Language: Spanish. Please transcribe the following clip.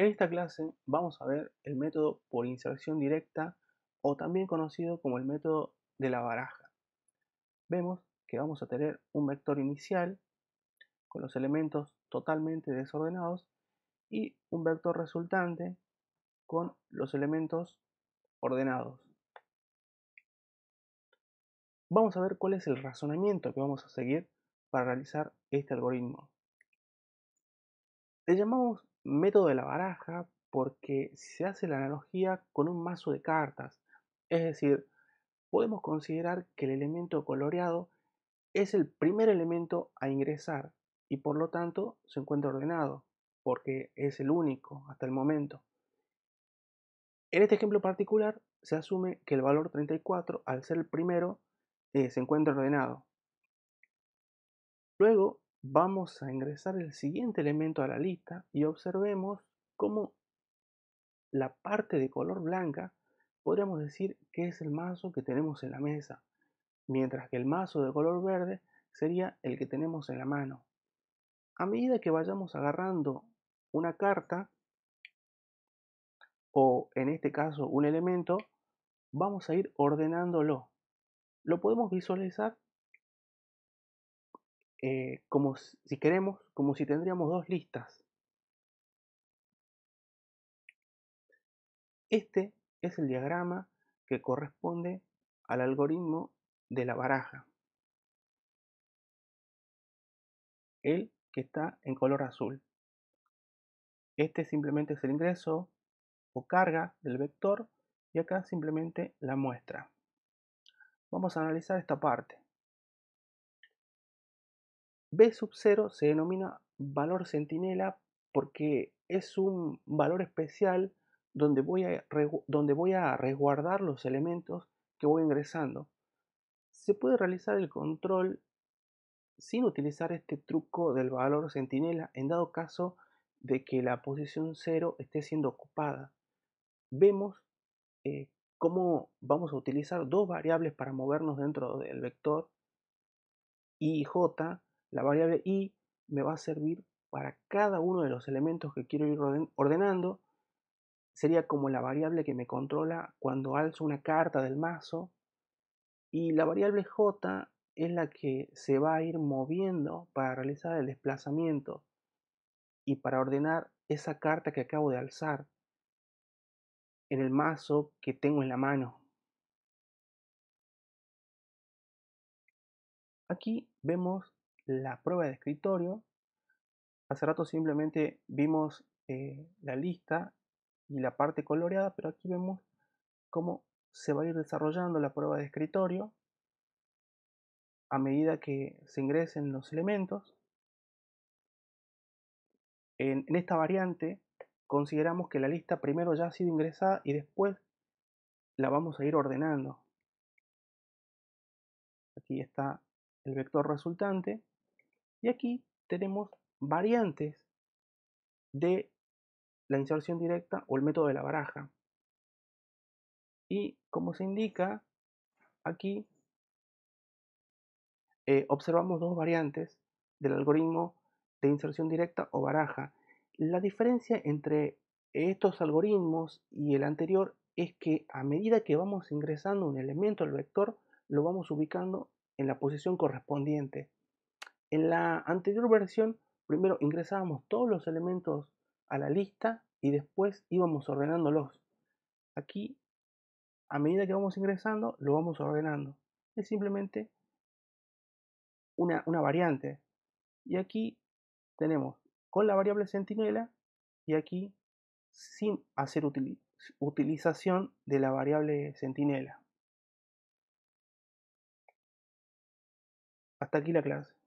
En esta clase vamos a ver el método por inserción directa o también conocido como el método de la baraja. Vemos que vamos a tener un vector inicial con los elementos totalmente desordenados y un vector resultante con los elementos ordenados. Vamos a ver cuál es el razonamiento que vamos a seguir para realizar este algoritmo. Le llamamos método de la baraja porque se hace la analogía con un mazo de cartas. Es decir, podemos considerar que el elemento coloreado es el primer elemento a ingresar y por lo tanto se encuentra ordenado, porque es el único hasta el momento. En este ejemplo particular se asume que el valor 34, al ser el primero, eh, se encuentra ordenado. Luego Vamos a ingresar el siguiente elemento a la lista y observemos cómo la parte de color blanca podríamos decir que es el mazo que tenemos en la mesa, mientras que el mazo de color verde sería el que tenemos en la mano. A medida que vayamos agarrando una carta, o en este caso un elemento, vamos a ir ordenándolo. Lo podemos visualizar eh, como si queremos, como si tendríamos dos listas. Este es el diagrama que corresponde al algoritmo de la baraja. El que está en color azul. Este simplemente es el ingreso o carga del vector y acá simplemente la muestra. Vamos a analizar esta parte. B sub 0 se denomina valor centinela porque es un valor especial donde voy, a, donde voy a resguardar los elementos que voy ingresando. Se puede realizar el control sin utilizar este truco del valor centinela en dado caso de que la posición 0 esté siendo ocupada. Vemos eh, cómo vamos a utilizar dos variables para movernos dentro del vector y j la variable i me va a servir para cada uno de los elementos que quiero ir ordenando. Sería como la variable que me controla cuando alzo una carta del mazo. Y la variable j es la que se va a ir moviendo para realizar el desplazamiento y para ordenar esa carta que acabo de alzar en el mazo que tengo en la mano. Aquí vemos la prueba de escritorio. Hace rato simplemente vimos eh, la lista y la parte coloreada, pero aquí vemos cómo se va a ir desarrollando la prueba de escritorio a medida que se ingresen los elementos. En, en, esta variante consideramos que la lista primero ya ha sido ingresada y después la vamos a ir ordenando. Aquí está el vector resultante. Y aquí tenemos variantes de la inserción directa o el método de la baraja. Y como se indica aquí, eh, observamos dos variantes del algoritmo de inserción directa o baraja. La diferencia entre estos algoritmos y el anterior es que a medida que vamos ingresando un elemento al vector, lo vamos ubicando en la posición correspondiente. En la anterior versión, primero ingresábamos todos los elementos a la lista y después íbamos ordenándolos. Aquí, a medida que vamos ingresando, lo vamos ordenando. Es simplemente una, variante. Y aquí tenemos con la variable centinela y aquí sin hacer utilización de la variable centinela. Hasta aquí la clase.